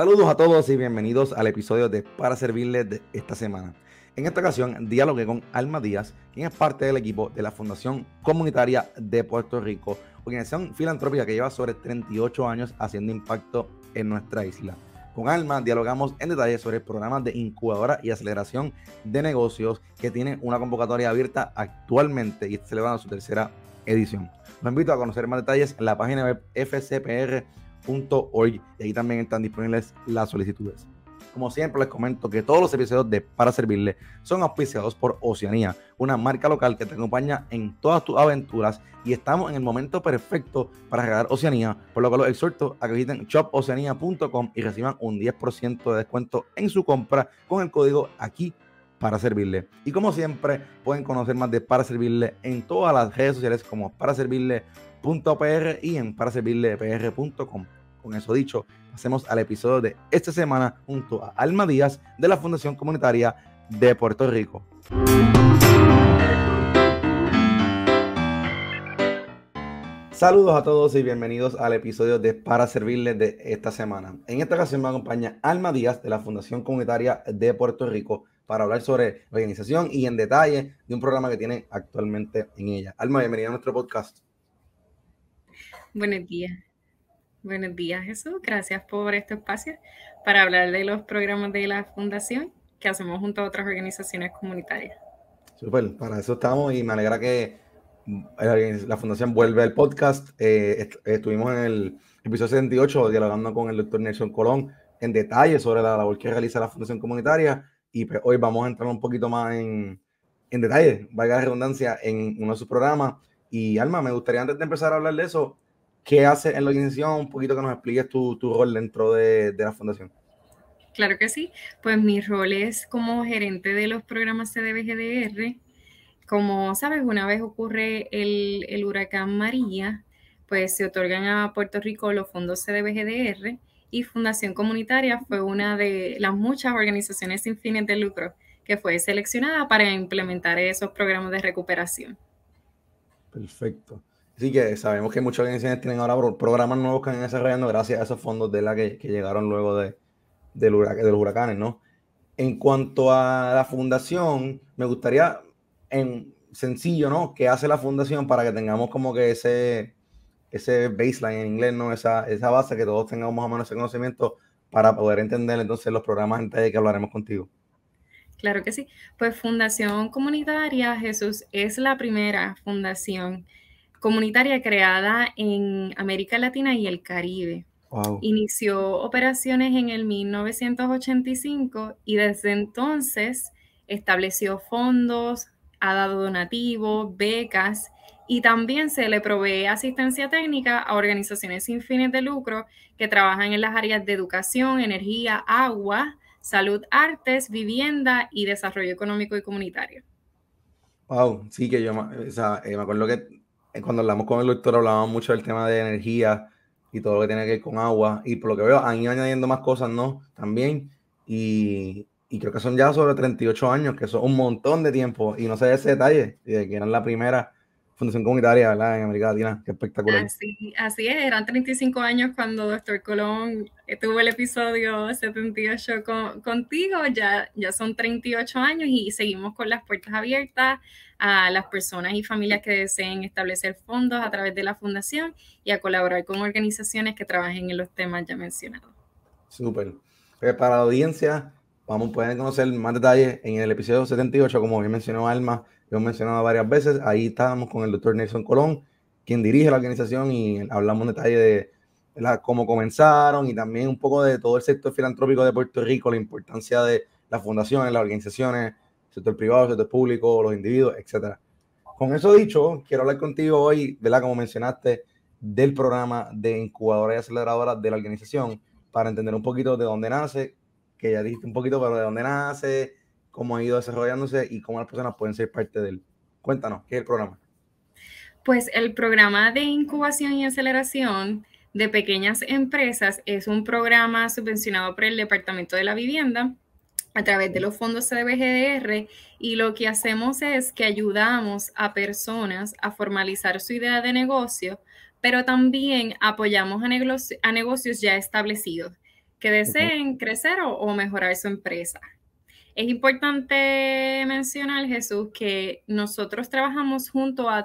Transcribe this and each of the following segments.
Saludos a todos y bienvenidos al episodio de Para Servirles de esta semana. En esta ocasión dialogué con Alma Díaz, quien es parte del equipo de la Fundación Comunitaria de Puerto Rico, organización filantrópica que lleva sobre 38 años haciendo impacto en nuestra isla. Con Alma dialogamos en detalle sobre programas de incubadora y aceleración de negocios que tienen una convocatoria abierta actualmente y está celebrando su tercera edición. Los invito a conocer más detalles en la página web fcpr.com hoy y ahí también están disponibles las solicitudes. Como siempre les comento que todos los servicios de Para Servirle son auspiciados por Oceanía, una marca local que te acompaña en todas tus aventuras y estamos en el momento perfecto para regalar Oceanía, por lo que los exhorto a que visiten shopoceanía.com y reciban un 10% de descuento en su compra con el código aquí para servirle. Y como siempre, pueden conocer más de Para Servirle en todas las redes sociales como para y en para con eso dicho, pasemos al episodio de esta semana junto a Alma Díaz de la Fundación Comunitaria de Puerto Rico. Saludos a todos y bienvenidos al episodio de Para Servirles de esta semana. En esta ocasión me acompaña Alma Díaz de la Fundación Comunitaria de Puerto Rico para hablar sobre la organización y en detalle de un programa que tiene actualmente en ella. Alma, bienvenida a nuestro podcast. Buenos días. Buenos días, Jesús. Gracias por este espacio para hablar de los programas de la Fundación que hacemos junto a otras organizaciones comunitarias. Súper, para eso estamos y me alegra que eh, la Fundación vuelve al podcast. Eh, estuvimos en el episodio 78 dialogando con el doctor Nelson Colón en detalle sobre la labor que realiza la Fundación Comunitaria y pues, hoy vamos a entrar un poquito más en, en detalle, valga la redundancia, en uno de sus programas. Y Alma, me gustaría antes de empezar a hablar de eso, qué haces en la organización, un poquito que nos expliques tu, rol dentro de, la fundación. Claro que sí. Pues mi rol es como gerente de los programas CDBGDR. Como sabes, una vez ocurre el, el, huracán María, pues se otorgan a Puerto Rico los fondos CDBGDR y Fundación Comunitaria fue una de las muchas organizaciones sin fines de lucro que fue seleccionada para implementar esos programas de recuperación. Perfecto. Así que sabemos que muchas organizaciones tienen ahora programas nuevos que están desarrollando gracias a esos fondos de la que, llegaron luego de, del los huracanes, ¿no? En cuanto a la fundación, me gustaría, en sencillo, ¿no? ¿Qué hace la fundación para que tengamos como que ese, ese baseline en inglés, ¿no? Esa, base que todos tengamos más o menos ese conocimiento para poder entender entonces los programas en detalle que hablaremos contigo. Claro que sí. Pues Fundación Comunitaria Jesús es la primera fundación comunitaria creada en América Latina y el Caribe. Inició operaciones en el 1985 y desde entonces estableció fondos, ha dado donativos, becas y también se le provee asistencia técnica a organizaciones sin fines de lucro que trabajan en las áreas de educación, energía, agua, salud, artes, vivienda y desarrollo económico y comunitario. Wow, sí que yo o sea, eh, me acuerdo que eh, cuando hablamos con el doctor hablábamos mucho del tema de energía y todo lo que tiene que ver con agua. Y por lo que veo, han ido añadiendo más cosas, ¿no? También. Y, y creo que son ya sobre 38 años, que son un montón de tiempo. Y no sé ese detalle, de que eran la primera Fundación Comunitaria ¿verdad? en América Latina, qué espectacular. Así, es, eran 35 años cuando Doctor Colón eh, tuvo el episodio 78 con, contigo, ya, ya son 38 años y seguimos con las puertas abiertas a las personas y familias que deseen establecer fondos a través de la fundación y a colaborar con organizaciones que trabajen en los temas ya mencionados. Súper. Eh, para la audiencia, Vamos, pueden conocer más detalles en el episodio 78, como bien mencionó Alma, yo hemos mencionado varias veces. Ahí estábamos con el doctor Nelson Colón, quien dirige la organización, y hablamos en detalle de cómo comenzaron y también un poco de todo el sector filantrópico de Puerto Rico, la importancia de las fundaciones, las organizaciones, sector privado, sector público, los individuos, etc. Con eso dicho, quiero hablar contigo hoy, la Como mencionaste, del programa de incubadora y aceleradora de la organización para entender un poquito de dónde nace, que ya dijiste un poquito, pero de dónde nace, cómo ha ido desarrollándose y cómo las personas pueden ser parte de él. Cuéntanos, ¿qué es el programa? Pues el programa de incubación y aceleración de pequeñas empresas es un programa subvencionado por el Departamento de la Vivienda a través de los fondos CDBGDR y lo que hacemos es que ayudamos a personas a formalizar su idea de negocio, pero también apoyamos a, negocios ya establecidos que deseen crecer o, mejorar su empresa. Es importante mencionar, Jesús, que nosotros trabajamos junto a,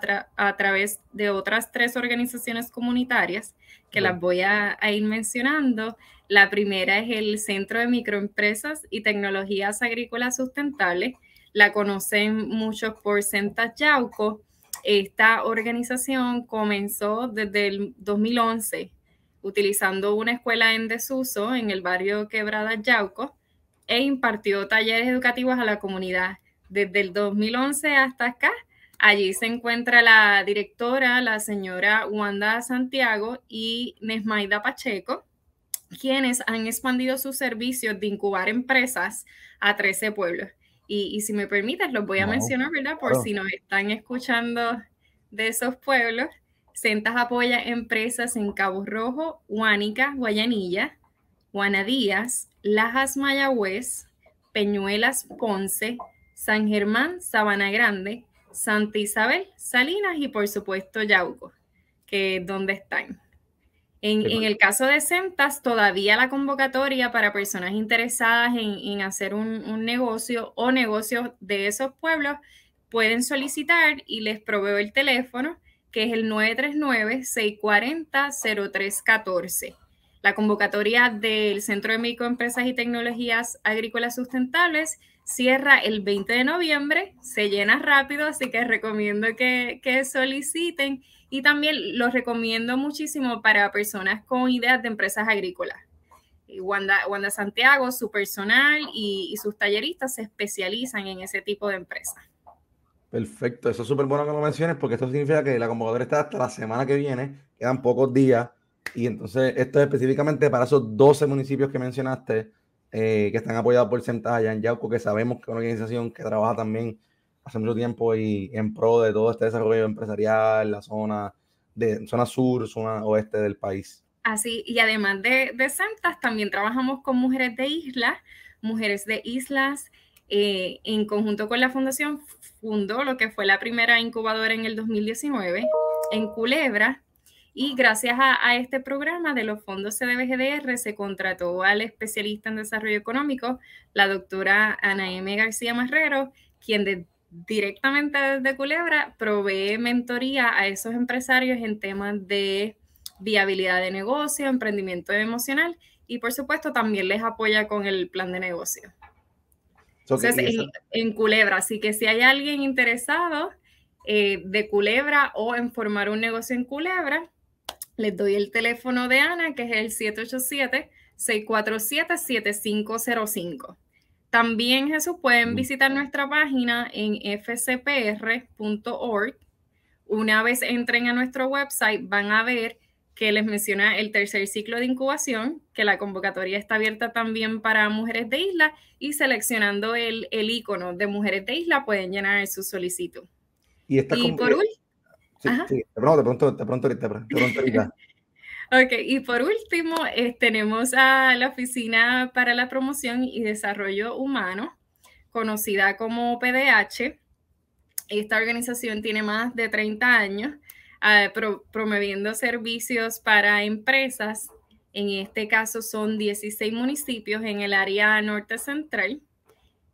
través de otras tres organizaciones comunitarias, que las voy a, ir mencionando. La primera es el Centro de Microempresas y Tecnologías Agrícolas Sustentables. La conocen muchos por Senta Yauco. Esta organización comenzó desde el 2011 utilizando una escuela en desuso en el barrio Quebrada Yauco e impartió talleres educativos a la comunidad. Desde el 2011 hasta acá, allí se encuentra la directora, la señora Wanda Santiago y Nesmaida Pacheco, quienes han expandido sus servicios de incubar empresas a 13 pueblos. Y, si me permites, los voy a mencionar, ¿verdad? Por si nos están escuchando de esos pueblos. Sentas apoya empresas en Cabo Rojo, Huánica, Guayanilla, Guanadías, Lajas Mayagüez, Peñuelas Ponce, San Germán, Sabana Grande, Santa Isabel, Salinas y por supuesto Yauco, que es donde están. En, el caso de Sentas, todavía la convocatoria para personas interesadas en, hacer un negocio o negocios de esos pueblos pueden solicitar y les proveo el teléfono que es el 939-640-0314. La convocatoria del Centro de Microempresas y Tecnologías Agrícolas Sustentables cierra el 20 de noviembre, se llena rápido, así que recomiendo que, soliciten y también los recomiendo muchísimo para personas con ideas de empresas agrícolas. Wanda, Wanda Santiago, su personal y sus talleristas se especializan en ese tipo de empresas. Perfecto, eso es súper bueno que lo menciones porque esto significa que la convocatoria está hasta la semana que viene, quedan pocos días y entonces esto es específicamente para esos 12 municipios que mencionaste eh, que están apoyados por SEMTA allá en Yauco, que sabemos que es una organización que trabaja también hace mucho tiempo y en pro de todo este desarrollo empresarial, la zona de zona sur, zona oeste del país. Así, y además de, de Centas, también trabajamos con mujeres de islas, mujeres de islas, eh, en conjunto con la Fundación lo que fue la primera incubadora en el 2019 en Culebra. Y gracias a, este programa de los fondos CDBGDR se contrató al especialista en desarrollo económico, la doctora Ana M. García Marrero, quien directamente desde Culebra provee mentoría a esos empresarios en temas de viabilidad de negocio, emprendimiento emocional y por supuesto también les apoya con el plan de negocio. Entonces, en, Culebra, así que si hay alguien interesado eh, de Culebra o en formar un negocio en Culebra, les doy el teléfono de Ana, que es el 787-647-7505. También, Jesús, pueden visitar nuestra página en fcpr.org. Una vez entren a nuestro website, van a ver que les menciona el tercer ciclo de incubación, que la convocatoria está abierta también para mujeres de isla y seleccionando el, el icono de mujeres de isla pueden llenar su solicitud. Y, por último... Eh, tenemos a la Oficina para la Promoción y Desarrollo Humano, conocida como PDH. Esta organización tiene más de 30 años eh, promoviendo servicios para empresas. En este caso son 16 municipios en el área norte central,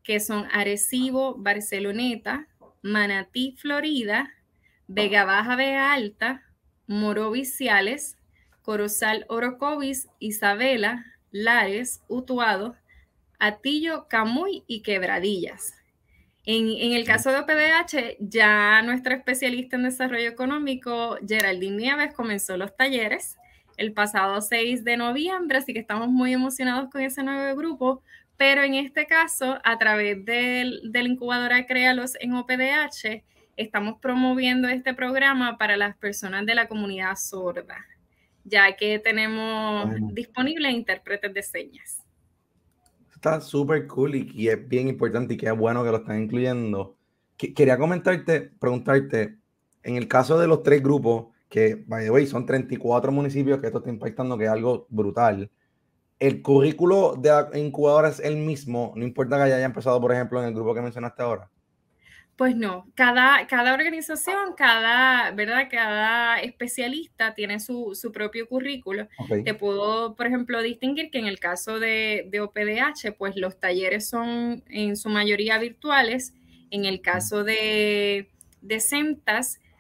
que son Arecibo, Barceloneta, Manatí, Florida, Vega Baja, Vega Alta, Morovisiales, Corozal, Orocovis, Isabela, Lares, Utuado, Atillo, Camuy y Quebradillas. En, el caso de OPDH, ya nuestra especialista en desarrollo económico, Geraldine Nieves, comenzó los talleres el pasado 6 de noviembre, así que estamos muy emocionados con ese nuevo grupo, pero en este caso, a través de, de la incubadora Créalos en OPDH, estamos promoviendo este programa para las personas de la comunidad sorda, ya que tenemos disponibles intérpretes de señas está súper cool y, es bien importante y que es bueno que lo están incluyendo. quería comentarte, preguntarte, en el caso de los tres grupos, que, by the way, son 34 municipios que esto está impactando, que es algo brutal. El currículo de es el mismo, no importa que haya empezado, por ejemplo, en el grupo que mencionaste ahora. Pues no, cada, cada organización, cada, ¿verdad? cada especialista tiene su, propio currículo. Te puedo, por ejemplo, distinguir que en el caso de, OPDH, pues los talleres son en su mayoría virtuales. En el caso de, de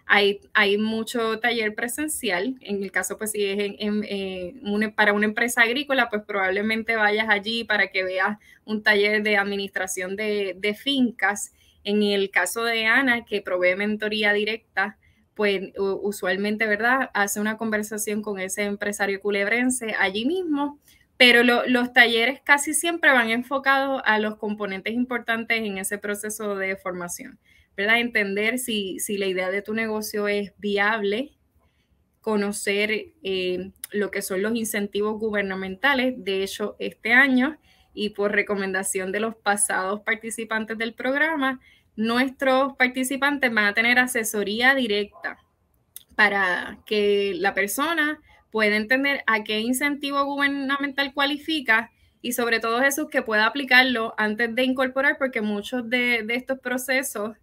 hay, hay mucho taller presencial. En el caso, pues si es en, eh, para una empresa agrícola, pues probablemente vayas allí para que veas un taller de administración de, de fincas en el caso de Ana, que provee mentoría directa, pues usualmente, ¿verdad? Hace una conversación con ese empresario culebrense allí mismo, pero los talleres casi siempre van enfocados a los componentes importantes en ese proceso de formación, ¿verdad? Entender si, la idea de tu negocio es viable, conocer eh, lo que son los incentivos gubernamentales. De hecho, este año y por recomendación de los pasados participantes del programa, nuestros participantes van a tener asesoría directa para que la persona pueda entender a qué incentivo gubernamental cualifica y sobre todo eso que pueda aplicarlo antes de incorporar, porque muchos de, de estos procesos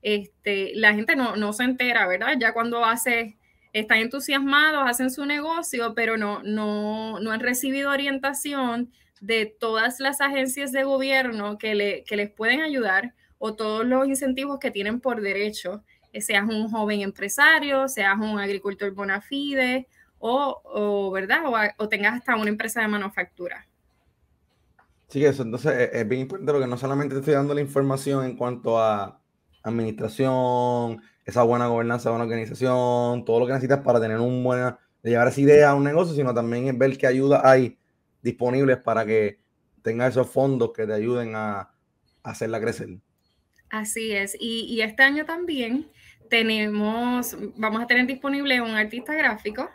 este, la gente no, no, se entera, ¿verdad? Ya cuando hace, están entusiasmados, hacen su negocio, pero no, no, no han recibido orientación de todas las agencias de gobierno que, le, que les pueden ayudar o todos los incentivos que tienen por derecho, eh, seas un joven empresario, seas un agricultor bona fide o, o ¿verdad? O, tengas hasta una empresa de manufactura. Sí, eso entonces eh, es bien importante porque no solamente te estoy dando la información en cuanto a administración, esa buena gobernanza, buena organización, todo lo que necesitas para tener un buena, llevar esa idea a un negocio, sino también es ver qué ayuda hay disponibles para que tenga esos fondos que te ayuden a, hacerla crecer. Así es. Y, este año también tenemos, vamos a tener disponible un artista gráfico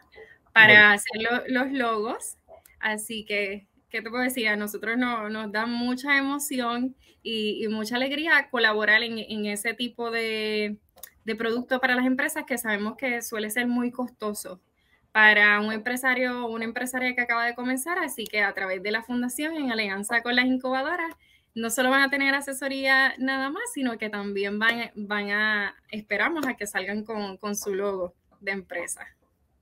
para hacer los logos. Así que, ¿qué te puedo decir? A nosotros no, nos da mucha emoción y, mucha alegría colaborar en, ese tipo de, de producto para las empresas que sabemos que suele ser muy costoso para un empresario o una empresaria que acaba de comenzar, así que a través de la fundación en alianza con las incubadoras, no solo van a tener asesoría nada más, sino que también van, van a, esperamos a que salgan con, su logo de empresa.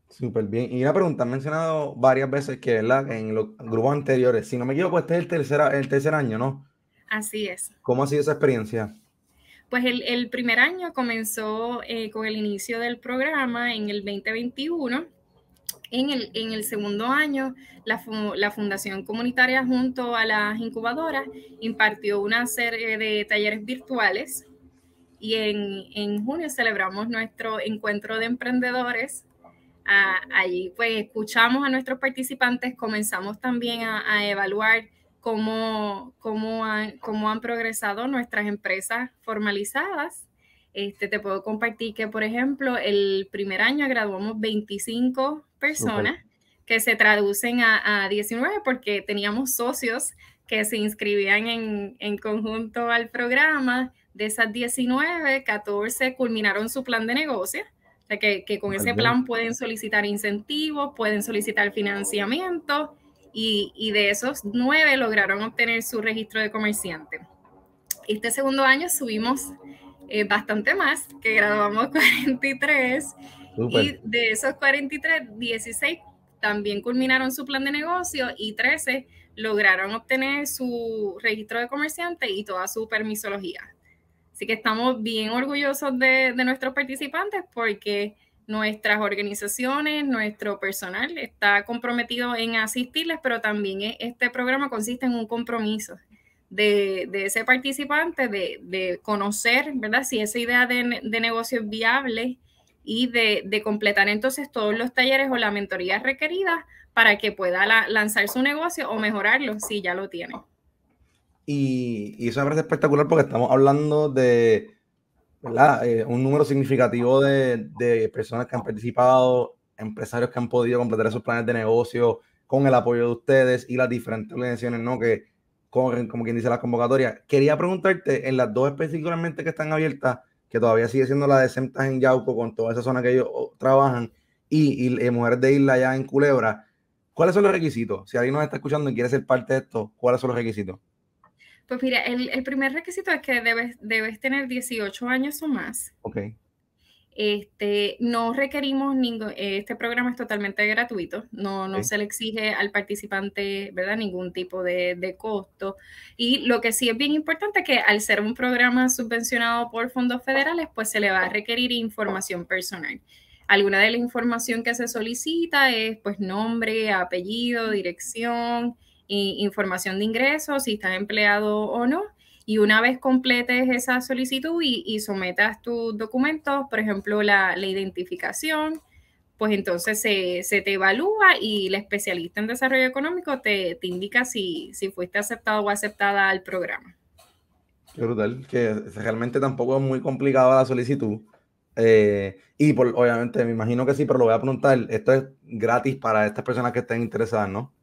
Súper bien. Y una pregunta, han mencionado varias veces que en los grupos anteriores, si no me equivoco, este es el tercer, el tercer año, ¿no? Así es. ¿Cómo ha sido esa experiencia? Pues el, primer año comenzó eh, con el inicio del programa en el 2021 en el, segundo año, la, Fundación Comunitaria junto a las incubadoras impartió una serie de talleres virtuales y en, junio celebramos nuestro encuentro de emprendedores. allí ah, pues escuchamos a nuestros participantes, comenzamos también a, evaluar cómo, han, han progresado nuestras empresas formalizadas. Este, te puedo compartir que, por ejemplo, el primer año graduamos 25 personas que se traducen a, 19 porque teníamos socios que se inscribían en, en conjunto al programa. De esas 19, 14 culminaron su plan de negocio. O sea, que, que, con ese plan pueden solicitar incentivos, pueden solicitar financiamiento y, y, de esos 9 lograron obtener su registro de comerciante. Este segundo año subimos eh, bastante más, que graduamos 43 Y de esos 43, 16 también culminaron su plan de negocio y 13 lograron obtener su registro de comerciante y toda su permisología. Así que estamos bien orgullosos de, nuestros participantes porque nuestras organizaciones, nuestro personal está comprometido en asistirles, pero también e, este programa consiste en un compromiso de, de ese participante de, conocer, ¿verdad? Si esa idea de, de negocio es viable, y de, completar entonces todos los talleres o la mentoría requerida para que pueda lanzar su negocio o mejorarlo si ya lo tiene. Y, eso me parece espectacular porque estamos hablando de eh, un número significativo de, personas que han participado, empresarios que han podido completar esos planes de negocio con el apoyo de ustedes y las diferentes organizaciones ¿no? que corren, como quien dice, las convocatorias. Quería preguntarte, en las dos específicamente que están abiertas, que todavía sigue siendo la de Semtas en Yauco, con toda esa zona que ellos oh, trabajan, y, y, eh, Mujeres de Isla allá en Culebra. ¿Cuáles son los requisitos? Si alguien nos está escuchando y quiere ser parte de esto, ¿cuáles son los requisitos? Pues mira, el, el primer requisito es que debes, debes tener 18 años o más. Ok. Este, no requerimos ningún, este programa es totalmente gratuito, no, se le exige al participante, ¿verdad? Ningún tipo de, costo. Y lo que sí es bien importante es que al ser un programa subvencionado por fondos federales, pues se le va a requerir información personal. Alguna de la información que se solicita es pues nombre, apellido, dirección, información de ingresos, si estás empleado o no y una vez completes esa solicitud y, sometas tus documentos, por ejemplo, la, identificación, pues entonces se, te evalúa y el especialista en desarrollo económico te, indica si, fuiste aceptado o aceptada al programa. Qué brutal, que realmente tampoco es muy complicada la solicitud. Eh, y obviamente me imagino que sí, pero lo voy a preguntar, esto es gratis para estas personas que estén interesadas, ¿no?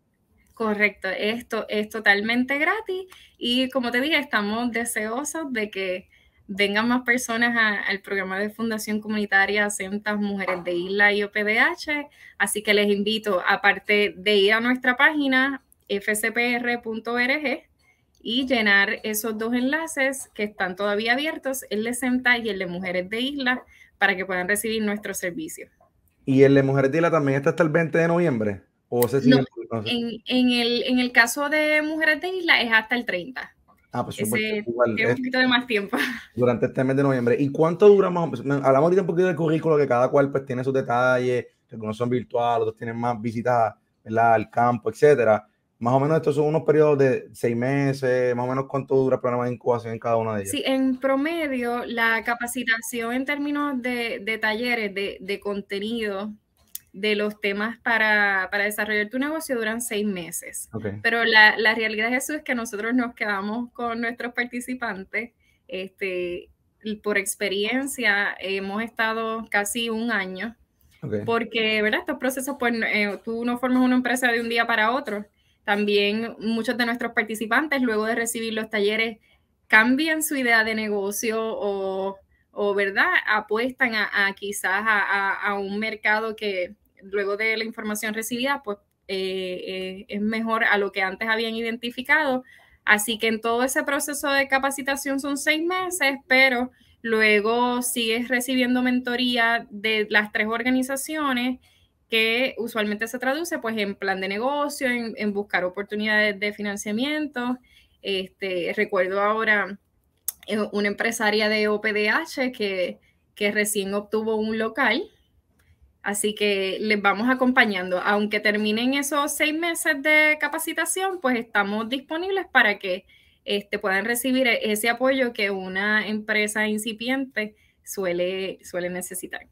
Correcto, esto es totalmente gratis y como te dije, estamos deseosos de que vengan más personas al programa de Fundación Comunitaria Centas Mujeres de Isla y OPDH, así que les invito, aparte de ir a nuestra página fcpr.org y llenar esos dos enlaces que están todavía abiertos, el de centas y el de Mujeres de Isla, para que puedan recibir nuestro servicio. Y el de Mujeres de Isla también está hasta el 20 de noviembre en, el, en el caso de Mujeres de Isla es hasta el 30. Ah, pues es un poquito de más tiempo. Durante este mes de noviembre. ¿Y cuánto dura más? Hablamos ahorita un poquito del currículo, que cada cual pues tiene sus detalles, algunos son virtuales, otros tienen más visitas al campo, etcétera. Más o menos estos son unos periodos de seis meses, más o menos cuánto dura el programa de incubación en cada una de ellas. Sí, en promedio, la capacitación en términos de, talleres, de, de contenido, de los temas para, desarrollar tu negocio duran seis meses. Pero la, realidad de eso es que nosotros nos quedamos con nuestros participantes. Este, por experiencia hemos estado casi un año, porque ¿verdad? estos procesos, pues eh, tú no formas una empresa de un día para otro. También muchos de nuestros participantes, luego de recibir los talleres, cambian su idea de negocio o, o ¿verdad? apuestan a, quizás a, un mercado que, luego de la información recibida, pues eh, eh, es mejor a lo que antes habían identificado. Así que en todo ese proceso de capacitación son seis meses, pero luego sigues recibiendo mentoría de las tres organizaciones que usualmente se traduce pues en plan de negocio, en, buscar oportunidades de financiamiento. Este, recuerdo ahora eh, una empresaria de OPDH que, que recién obtuvo un local Así que les vamos acompañando. Aunque terminen esos seis meses de capacitación, pues estamos disponibles para que este, puedan recibir e-, ese apoyo que una empresa incipiente suele, suele necesitar.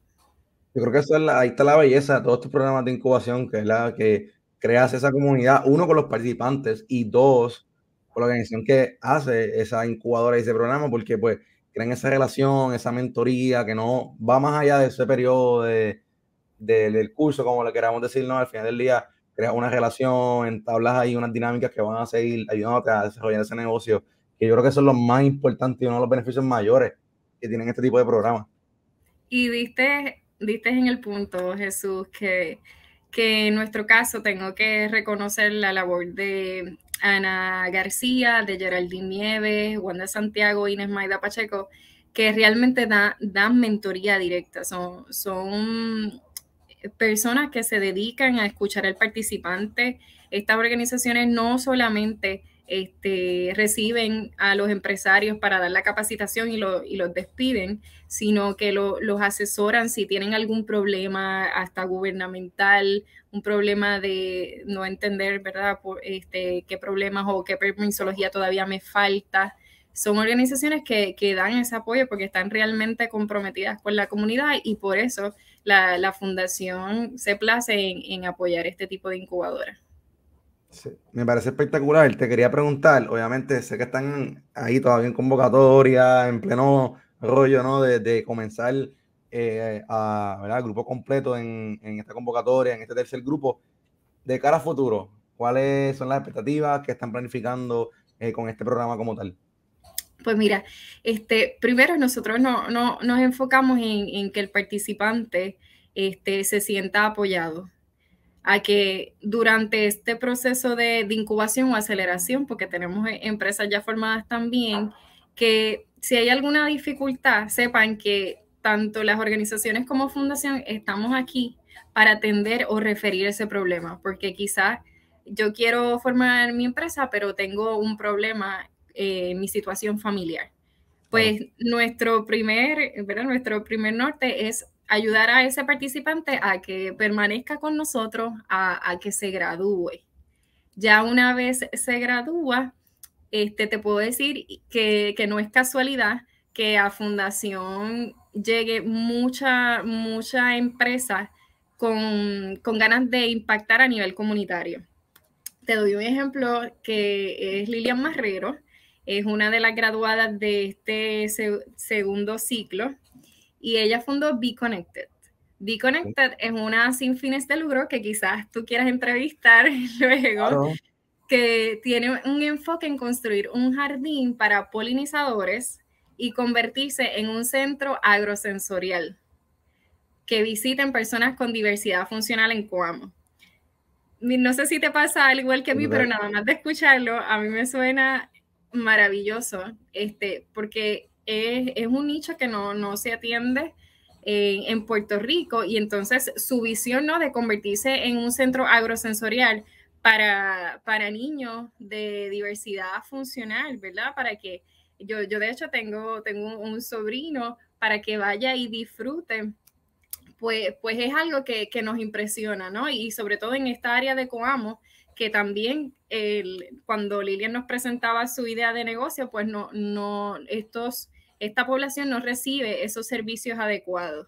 Yo creo que ahí está la belleza de todos estos programas de incubación, que es la que creas esa comunidad, uno con los participantes y dos con la organización que hace esa incubadora y ese programa, porque pues crean esa relación, esa mentoría que no va más allá de ese periodo de del curso, como le queramos decir, ¿no? al final del día crea una relación, entablas ahí unas dinámicas que van a seguir ayudándote a desarrollar ese negocio, que yo creo que son los más importantes y uno de los beneficios mayores que tienen este tipo de programas. Y viste diste en el punto, Jesús, que, que en nuestro caso tengo que reconocer la labor de Ana García, de Geraldine Nieves, de Santiago, Inés Maida Pacheco, que realmente da, dan mentoría directa, son, son personas que se dedican a escuchar al participante. Estas organizaciones no solamente este, reciben a los empresarios para dar la capacitación y, los despiden, sino que los asesoran si tienen algún problema hasta gubernamental, un problema de no entender, ¿verdad?, Por, este, qué problemas o qué permisología todavía me falta. Son organizaciones que, que dan ese apoyo porque están realmente comprometidas con la comunidad y por eso la, fundación se place en, apoyar este tipo de incubadora. me parece espectacular. Te quería preguntar, obviamente sé que están ahí todavía en convocatoria, en pleno rollo, ¿no? De, comenzar eh, a, ¿verdad? Grupo completo en, esta convocatoria, en este tercer grupo. De cara a futuro, ¿cuáles son las expectativas que están planificando eh, con este programa como tal? Pues mira, este, primero nosotros no, nos enfocamos en, que el participante este, se sienta apoyado, a que durante este proceso de, de, incubación o aceleración, porque tenemos e, empresas ya formadas también, que si hay alguna dificultad, sepan que tanto las organizaciones como fundación estamos aquí para atender o referir ese problema, porque quizás yo quiero formar mi empresa, pero tengo un problema eh, mi situación familiar. Pues nuestro primer, nuestro primer norte es ayudar a ese participante a que permanezca con nosotros, a, que se gradúe. Ya una vez se gradúa, este, te puedo decir que, no es casualidad que a Fundación llegue mucha, mucha empresa con, ganas de impactar a nivel comunitario. Te doy un ejemplo que es Lilian Marrero es una de las graduadas de este segundo ciclo y ella fundó Be Connected. Be Connected es una sin fines de lucro que quizás tú quieras entrevistar luego, que tiene un enfoque en construir un jardín para polinizadores y convertirse en un centro agrosensorial que visiten personas con diversidad funcional en Coamo. No sé si te pasa al igual que a mí, pero nada más de escucharlo, a mí me suena maravilloso, este, porque es, un nicho que no, no se atiende eh, en, Puerto Rico y entonces su visión ¿no? de convertirse en un centro agrosensorial para, para niños de diversidad funcional, ¿verdad? Para que yo, yo de hecho tengo, tengo un sobrino para que vaya y disfrute pues, pues, es algo que, que, nos impresiona, ¿no? Y sobre todo en esta área de Coamo, que también cuando Lilian nos presentaba su idea de negocio, pues no, no, estos, esta población no recibe esos servicios adecuados.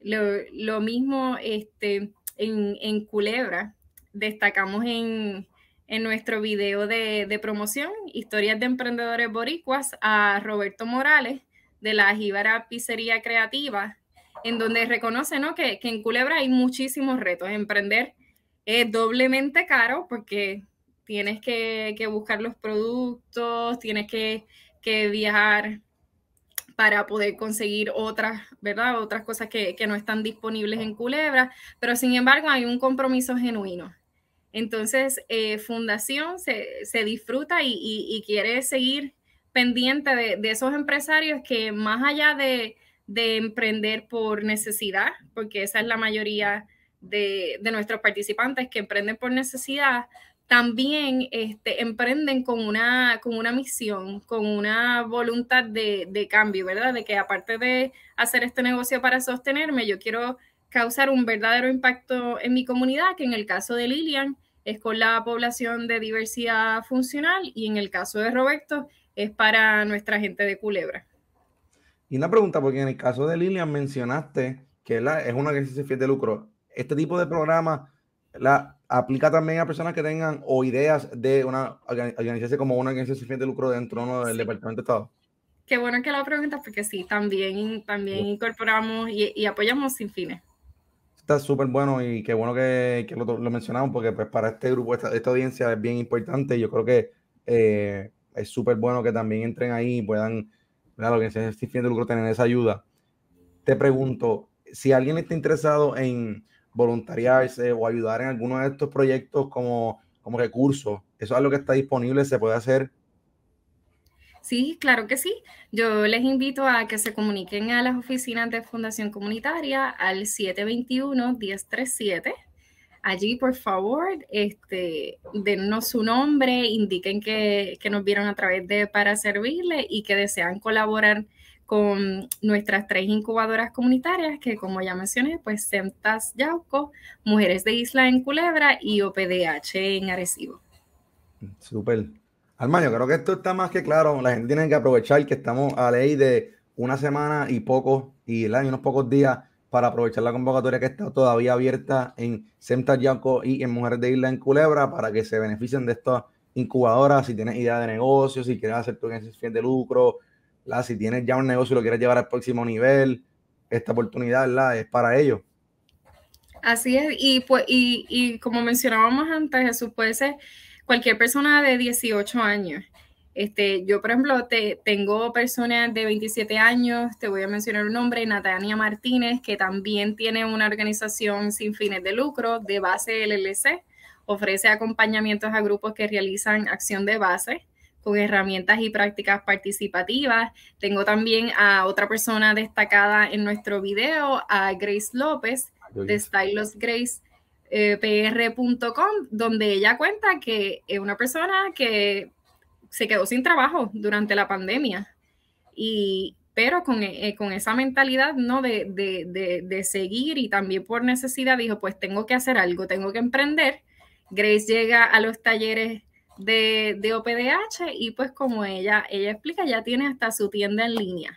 Lo, mismo este, en, Culebra, destacamos en, nuestro video de, promoción, Historias de Emprendedores Boricuas, a Roberto Morales de la Jíbara Pizzería Creativa, en donde reconoce ¿no? que, que en Culebra hay muchísimos retos. Emprender es doblemente caro porque tienes que, buscar los productos, tienes que, viajar para poder conseguir otras, ¿verdad? Otras cosas que, no están disponibles en Culebra, pero sin embargo hay un compromiso genuino. Entonces, eh, Fundación se, disfruta y, quiere seguir pendiente de, esos empresarios que más allá de, de emprender por necesidad, porque esa es la mayoría de, nuestros participantes que emprenden por necesidad, también este, emprenden con una, con una misión, con una voluntad de, cambio, ¿verdad? De que aparte de hacer este negocio para sostenerme, yo quiero causar un verdadero impacto en mi comunidad, que en el caso de Lilian es con la población de diversidad funcional y en el caso de Roberto es para nuestra gente de Culebra. Y una pregunta, porque en el caso de Lilian mencionaste que es una que fiel de lucro este tipo de programa la, aplica también a personas que tengan o ideas de una organización como una organización sin de lucro dentro del Departamento de Estado. Qué bueno que la preguntas porque sí, también, también incorporamos y, apoyamos sin fines. Está súper bueno y qué bueno que, lo, mencionamos porque pues para este grupo, esta, audiencia es bien importante. Yo creo que eh, es súper bueno que también entren ahí y puedan, la organización sin fines de lucro, tener esa ayuda. Te pregunto, si alguien está interesado en voluntariarse o ayudar en alguno de estos proyectos como, como recurso Eso es lo que está disponible, se puede hacer. Sí, claro que sí. Yo les invito a que se comuniquen a las oficinas de Fundación Comunitaria al 721-1037. Allí, por favor, este, dennos su nombre, indiquen que, que nos vieron a través de Para Servirle y que desean colaborar con nuestras tres incubadoras comunitarias, que como ya mencioné, pues SEMTAS Yauco, Mujeres de Isla en Culebra y OPDH en Arecibo. Súper. Armaño, creo que esto está más que claro. La gente tiene que aprovechar que estamos a ley de una semana y poco, y, el año unos pocos días para aprovechar la convocatoria que está todavía abierta en SEMTAS Yauco y en Mujeres de Isla en Culebra para que se beneficien de estas incubadoras, si tienes idea de negocio, si quieres hacer tu fin de lucro, si tienes ya un negocio y lo quieres llevar al próximo nivel, esta oportunidad ¿verdad? es para ellos. Así es, y, pues, y, y como mencionábamos antes, Jesús, puede ser cualquier persona de 18 años. Este, yo, por ejemplo, te, tengo personas de 27 años, te voy a mencionar un nombre, Natania Martínez, que también tiene una organización sin fines de lucro de base LLC, ofrece acompañamientos a grupos que realizan acción de base con herramientas y prácticas participativas. Tengo también a otra persona destacada en nuestro video, a Grace López de stylosgracepr.com, eh, donde ella cuenta que es una persona que se quedó sin trabajo durante la pandemia, y, pero con, eh, esa mentalidad ¿no? de seguir y también por necesidad dijo, pues tengo que hacer algo, tengo que emprender. Grace llega a los talleres de, de, OPDH y pues como ella, ella explica, ya tiene hasta su tienda en línea,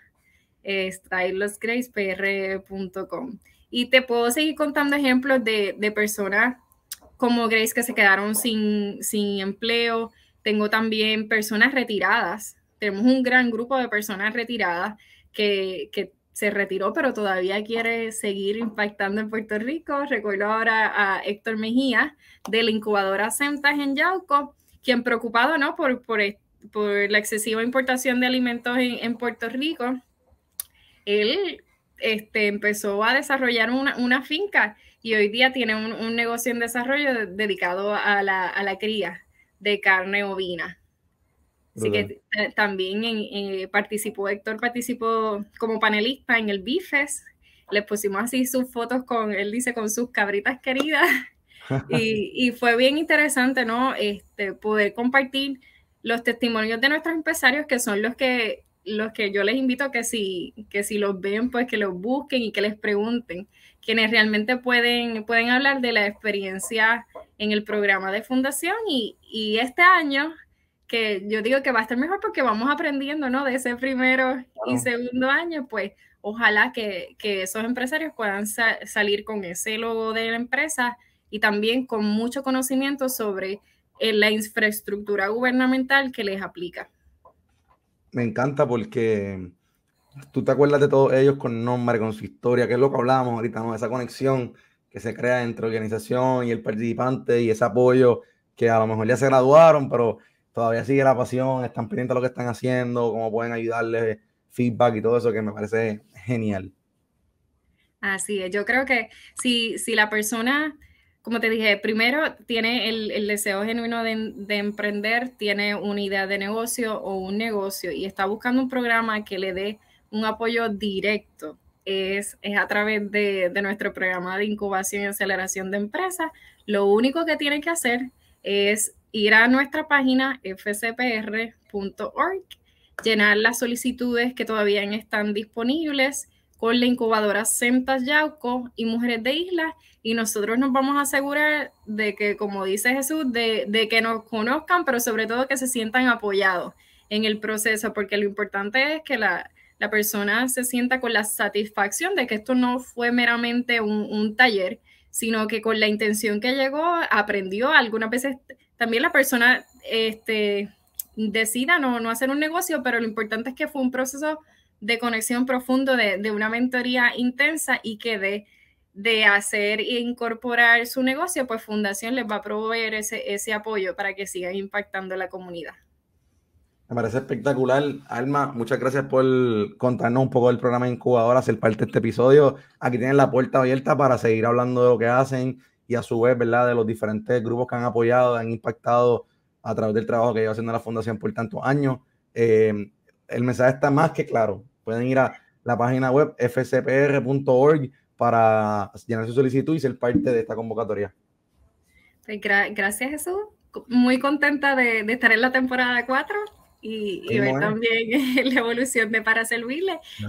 stylosgracepr.com Y te puedo seguir contando ejemplos de, de, personas como Grace que se quedaron sin, sin empleo. Tengo también personas retiradas. Tenemos un gran grupo de personas retiradas que, que se retiró, pero todavía quiere seguir impactando en Puerto Rico. Recuerdo ahora a Héctor Mejía de la incubadora en Yauco, quien preocupado ¿no? por, por, e, por la excesiva importación de alimentos en, en Puerto Rico, él este, empezó a desarrollar una, una, finca y hoy día tiene un, un negocio en desarrollo dedicado a la, a la, cría de carne ovina. Así que también eh, participó, Héctor participó como panelista en el Bifes. Les pusimos así sus fotos con, él dice, con sus cabritas queridas y, fue bien interesante, este, poder compartir los testimonios de nuestros empresarios que son los que los que yo les invito que si, que si los ven, pues que los busquen y que les pregunten, quienes realmente pueden, pueden hablar de la experiencia en el programa de fundación y, y este año, que yo digo que va a estar mejor porque vamos aprendiendo, De ese primero y segundo año, pues ojalá que, esos empresarios puedan salir con ese logo de la empresa y también con mucho conocimiento sobre eh, la infraestructura gubernamental que les aplica. Me encanta porque tú te acuerdas de todos ellos con nombre, con su historia, que es lo que hablábamos ahorita, ¿no? Esa conexión que se crea entre organización y el participante y ese apoyo que a lo mejor ya se graduaron, pero todavía sigue la pasión, están pendientes de lo que están haciendo, cómo pueden ayudarles, feedback y todo eso que me parece genial. Así es, yo creo que si, si la persona como te dije, primero tiene el, deseo genuino de, emprender, tiene una idea de negocio o un negocio y está buscando un programa que le dé un apoyo directo. Es, a través de, de nuestro programa de incubación y aceleración de empresas. Lo único que tiene que hacer es ir a nuestra página fcpr.org, llenar las solicitudes que todavía están disponibles con la incubadora Centas Yauco y Mujeres de Islas y nosotros nos vamos a asegurar de que, como dice Jesús, de, que nos conozcan, pero sobre todo que se sientan apoyados en el proceso, porque lo importante es que la, persona se sienta con la satisfacción de que esto no fue meramente un, taller, sino que con la intención que llegó aprendió. Algunas veces también la persona este, decida no, no hacer un negocio, pero lo importante es que fue un proceso de conexión profundo, de, de una mentoría intensa y que de, de, hacer e incorporar su negocio, pues Fundación les va a proveer ese, ese apoyo para que sigan impactando la comunidad. Me parece espectacular, Alma. Muchas gracias por contarnos un poco del programa Incubador, hacer parte de este episodio. Aquí tienen la puerta abierta para seguir hablando de lo que hacen y a su vez, ¿verdad?, de los diferentes grupos que han apoyado, han impactado a través del trabajo que lleva haciendo la Fundación por tantos años. Eh, el mensaje está más que claro pueden ir a la página web fcpr.org para llenar su solicitud y ser parte de esta convocatoria. Pues gracias Jesús, muy contenta de, estar en la temporada 4 y, ver también la evolución de Para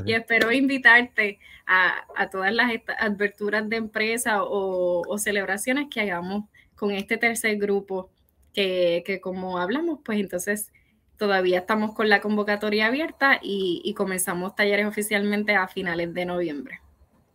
y espero invitarte a, todas las adverturas de empresa o, celebraciones que hagamos con este tercer grupo que, que como hablamos, pues entonces todavía estamos con la convocatoria abierta y, comenzamos talleres oficialmente a finales de noviembre.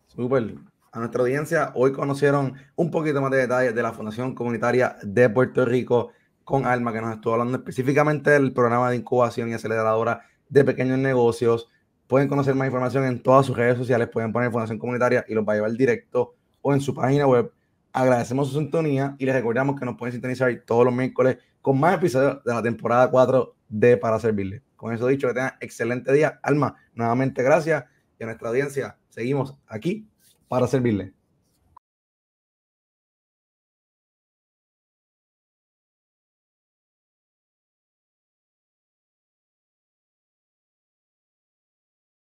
Súper. A nuestra audiencia, hoy conocieron un poquito más de detalles de la Fundación Comunitaria de Puerto Rico con Alma, que nos estuvo hablando específicamente del programa de incubación y aceleradora de pequeños negocios. Pueden conocer más información en todas sus redes sociales, pueden poner Fundación Comunitaria y los va a llevar directo o en su página web. Agradecemos su sintonía y les recordamos que nos pueden sintonizar todos los miércoles con más episodios de la temporada 4 de Para Servirle. Con eso dicho, que tengan excelente día. Alma, nuevamente gracias y a nuestra audiencia seguimos aquí para servirle.